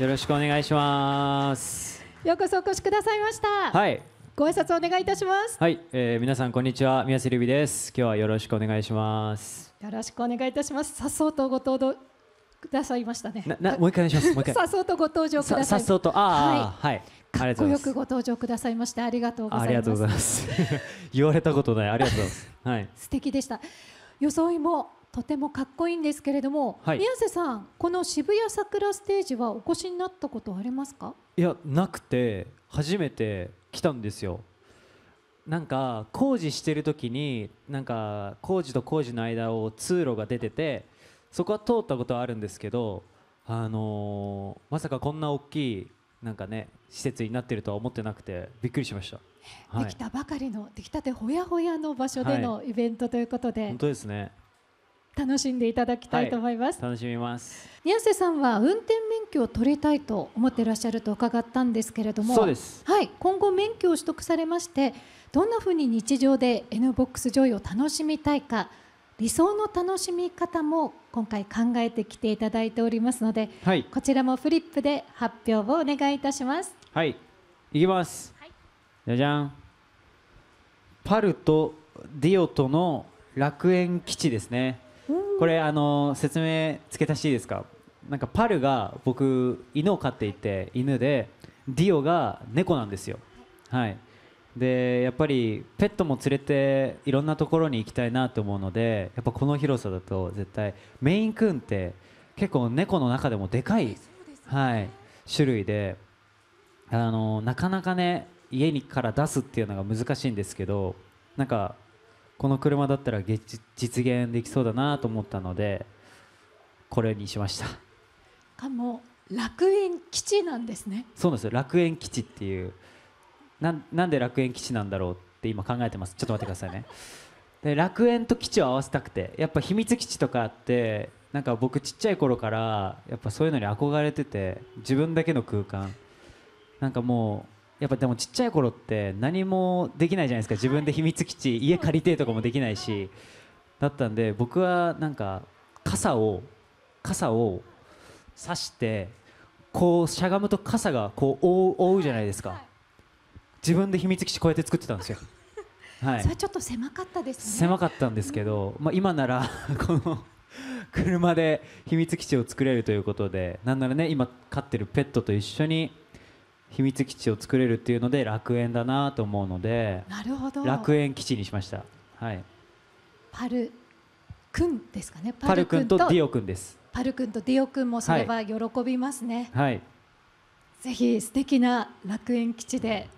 よろしくお願いしますようこそお越しくださいましたはいご挨拶お願いいたしますはい、えー、皆さんこんにちは宮瀬ルビです今日はよろしくお願いしますよろしくお願いいたしますさっそうとご登場くださいましたねなもう一回お願いしますもう一回 さっとご登場くださいさっとああはい、はいかっこよくご登場くださいましてありがとうございます。ありがとうございます。言われたことない。ありがとうございます。はい。素敵でした。装いもとてもかっこいいんですけれども、はい、宮瀬さんこの渋谷桜ステージはお越しになったことありますかいやなくて初めて来たんですよなんか工事してる時になんか工事と工事の間を通路が出ててそこは通ったことはあるんですけどあのー、まさかこんな大きいなんかね施設になってるとは思ってなくてびっくりしました、はい、できたばかりのできたてほやほやの場所でのイベントということで、はい、本当ですね楽しんでいただきたいと思います、はい、楽しみます宮瀬さんは運転免許を取りたいと思っていらっしゃると伺ったんですけれどもはい今後免許を取得されましてどんなふうに日常で N ボックス上位を楽しみたいか理想の楽しみ方も今回考えてきていただいておりますので、はい、こちらもフリップで発表をお願いいたしますはいいきます、はい、じゃじゃんパルとディオとの楽園基地ですねこれあの説明つけたしいいですかなんかパルが僕犬を飼っていて犬でディオが猫なんですよはいでやっぱりペットも連れていろんなところに行きたいなと思うのでやっぱこの広さだと絶対メインクーンって結構猫の中でもでかい、はい、種類であのなかなかね家にから出すっていうのが難しいんですけどなんかこの車だったら実現できそうだなと思ったのでこれにしましたかも楽園基地なんですねそうなんですよ楽園基地っていうななんで楽園基地なんだろうって今考えてますちょっと待ってくださいね で楽園と基地を合わせたくてやっぱ秘密基地とかあってなんか僕ちっちゃい頃からやっぱそういうのに憧れてて自分だけの空間なんかもうやっぱでもちっちゃい頃って何もできないじゃないですか自分で秘密基地家借りてとかもできないしだったんで僕はなんか傘を傘を差してこうしゃがむと傘がこう覆うじゃないですか自分で秘密基地こうやって作ってたんですよ。はい、それちょっと狭かったですね狭かったんですけど、まあ、今なら この車で秘密基地を作れるということでなんならね今飼ってるペットと一緒に秘密基地を作れるっていうので楽園だなと思うのでなるほど楽園基地にしました、はい、パルくんですかねパルくんとディオくんですパルくんとディオくんもそれは喜びますね、はい、はい、ぜひ素敵な楽園基地で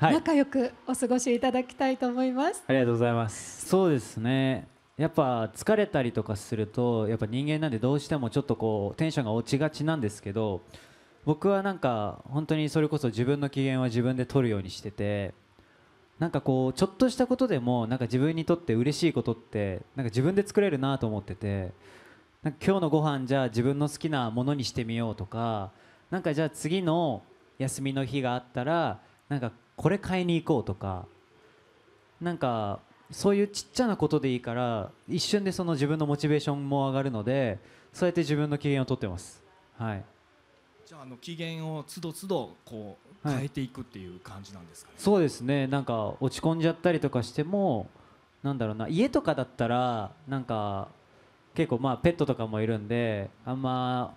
仲良くお過ごしいただきたいと思います、はい、ありがとうございますそうですねやっぱ疲れたりとかするとやっぱ人間なんでどうしてもちょっとこうテンションが落ちがちなんですけど僕はなんか本当にそれこそ自分の機嫌は自分で取るようにしててなんかこうちょっとしたことでもなんか自分にとって嬉しいことってなんか自分で作れるなと思っててなんか今日のご飯じゃあ自分の好きなものにしてみようとかなんかじゃあ次の休みの日があったらなんかこれ買いに行こうとかなんかそういうちっちゃなことでいいから一瞬でその自分のモチベーションも上がるのでそうやって自分の機嫌をとってます。はいじゃああの機嫌をつどつどこう変えていくっていう感じなんですかね、はい、そうですねなんか落ち込んじゃったりとかしてもなんだろうな家とかだったらなんか結構まあペットとかもいるんであんま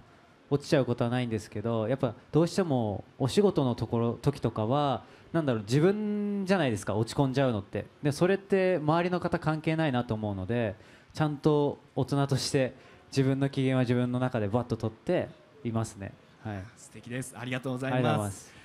落ちちゃうことはないんですけどやっぱどうしてもお仕事のところ時とかはなんだろう自分じゃないですか落ち込んじゃうのってでそれって周りの方関係ないなと思うのでちゃんと大人として自分の機嫌は自分の中でバッと取っていますね。はい、素敵ですありがとうございます